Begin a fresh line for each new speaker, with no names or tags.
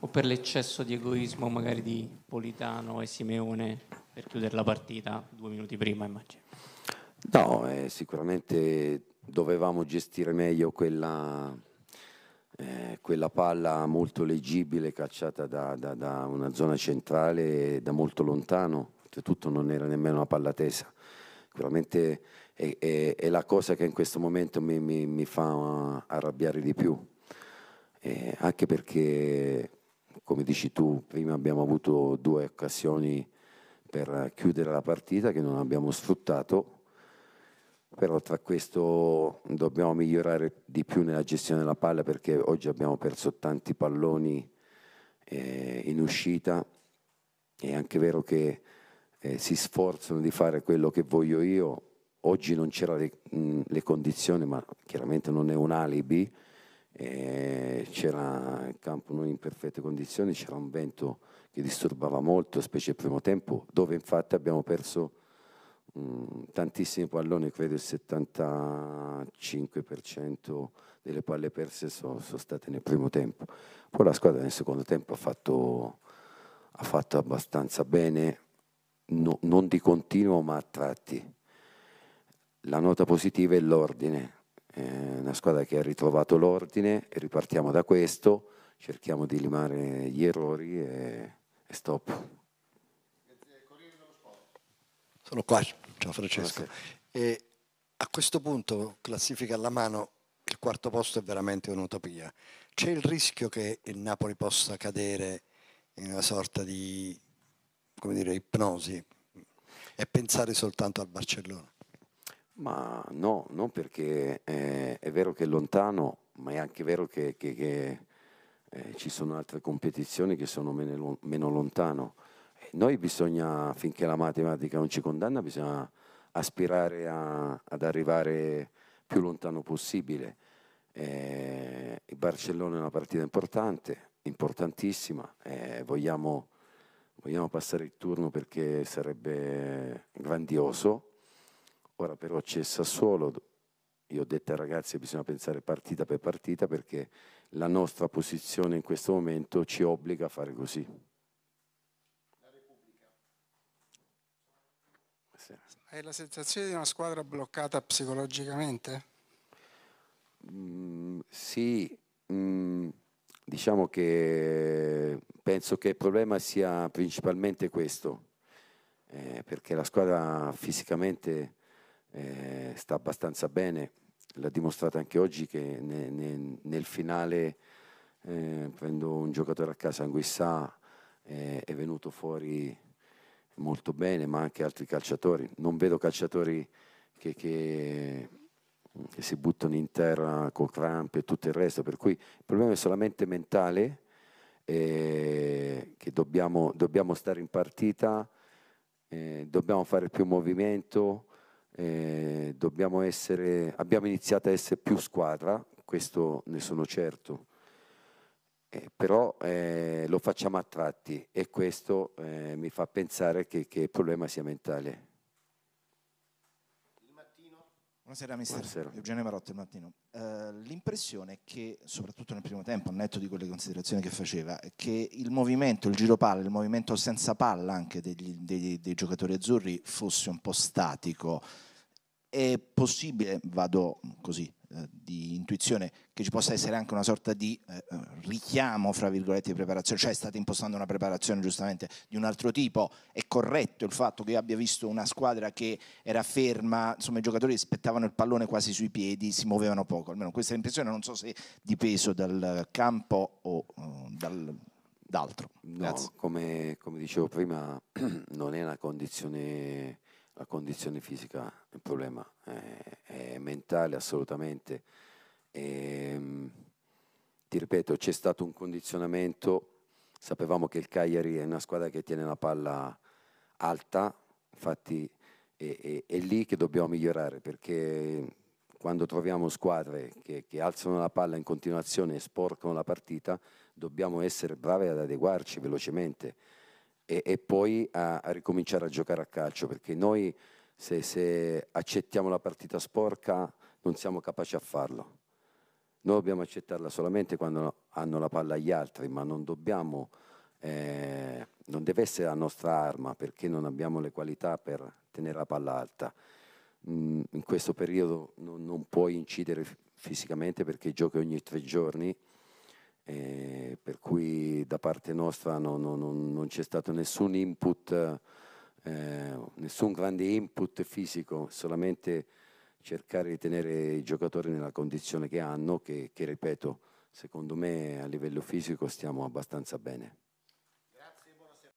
o per l'eccesso di egoismo magari di Politano e Simeone per chiudere la partita due minuti prima immagino?
No, eh, sicuramente dovevamo gestire meglio quella, eh, quella, palla molto leggibile cacciata da, da, da una zona centrale da molto lontano, oltretutto non era nemmeno una palla tesa. Sicuramente è, è, è la cosa che in questo momento mi, mi, mi fa arrabbiare di più eh, anche perché, come dici tu, prima abbiamo avuto due occasioni per chiudere la partita che non abbiamo sfruttato, però tra questo dobbiamo migliorare di più nella gestione della palla perché oggi abbiamo perso tanti palloni eh, in uscita, è anche vero che eh, si sforzano di fare quello che voglio io, oggi non c'erano le, le, condizioni, ma chiaramente non è un alibi, c'era il campo non in perfette condizioni, c'era un vento che disturbava molto, specie il primo tempo, dove infatti abbiamo perso mh, mm, tantissimi palloni, credo il 75% delle palle perse sono, sono, state nel primo tempo. Poi la squadra nel secondo tempo ha fatto, ha fatto abbastanza bene, no, non di continuo ma a tratti. La nota positiva è l'ordine, una squadra che ha ritrovato l'ordine e ripartiamo da questo, cerchiamo di limare gli errori e, e stop. Sono qua, ciao Francesco.
E a questo punto, classifica alla mano, il quarto posto è veramente un'utopia. C'è il rischio che il Napoli possa cadere in una sorta di come dire, ipnosi e pensare soltanto al Barcellona?
Ma no, non perché eh, è vero che è lontano, ma è anche vero che, che, che eh, ci sono altre competizioni che sono meno, meno lontano. Eh, noi bisogna, finché la matematica non ci condanna, bisogna aspirare a, ad arrivare più lontano possibile. Eh, il Barcellona è una partita importante, importantissima, eh, vogliamo, vogliamo, passare il turno perché sarebbe grandioso, Ora però c'è Sassuolo, io ho detto ai ragazzi che bisogna pensare partita per partita perché la nostra posizione in questo momento ci obbliga a fare così. Sì. Hai la sensazione di una squadra bloccata psicologicamente? Mm, sì, mm, diciamo che penso che il problema sia principalmente questo, eh, perché la squadra fisicamente eh, sta abbastanza bene, l'ha dimostrato anche oggi che ne, ne, nel finale eh, prendo un giocatore a casa, Anguissà eh, è venuto fuori molto bene, ma anche altri calciatori. Non vedo calciatori che, che, che si buttano in terra con crampi e tutto il resto, per cui il problema è solamente mentale, eh, che dobbiamo, dobbiamo, stare in partita, eh, dobbiamo fare più movimento, eh, essere, abbiamo iniziato a essere più squadra, questo ne sono certo, eh, però eh, lo facciamo a tratti e questo eh, mi fa pensare che, che il problema sia mentale.
Buonasera mister Buonasera. Eugenio Marotto il mattino. Uh, l'impressione è che, soprattutto nel primo tempo, a netto di quelle considerazioni che faceva, che il movimento, il giro palla, il movimento senza palla anche degli, dei, dei giocatori azzurri fosse un po' statico è possibile, vado mm, così eh, di intuizione, che ci possa essere anche una sorta di eh, eh, richiamo, fra virgolette, di preparazione, cioè state impostando una preparazione giustamente di un altro tipo, è corretto il fatto che io abbia visto una squadra che era ferma, insomma i giocatori aspettavano il pallone quasi sui piedi, si muovevano poco, almeno questa è l'impressione, non so se di peso dal campo o uh, dal,
d'altro. No, come, come dicevo prima, non è una condizione la condizione fisica, il problema è, è mentale assolutamente. E, ehm, ti ripeto, c'è stato un condizionamento, sapevamo che il Cagliari è una squadra che tiene la palla alta, infatti è, è, è lì che dobbiamo migliorare perché quando troviamo squadre che, che, alzano la palla in continuazione e sporcano la partita, dobbiamo essere bravi ad adeguarci velocemente e, e poi a, a, ricominciare a giocare a calcio, perché noi se, se accettiamo la partita sporca non siamo capaci a farlo. Noi dobbiamo accettarla solamente quando hanno la palla gli altri, ma non dobbiamo, eh, non deve essere la nostra arma perché non abbiamo le qualità per tenere la palla alta. Mm, in questo periodo non, non puoi incidere fisicamente perché giochi ogni tre giorni, eh, per cui da parte nostra non, non, non c'è stato nessun input, eh, nessun grande input fisico, solamente cercare di tenere i giocatori nella condizione che hanno, che, che ripeto, secondo me a livello fisico stiamo abbastanza bene.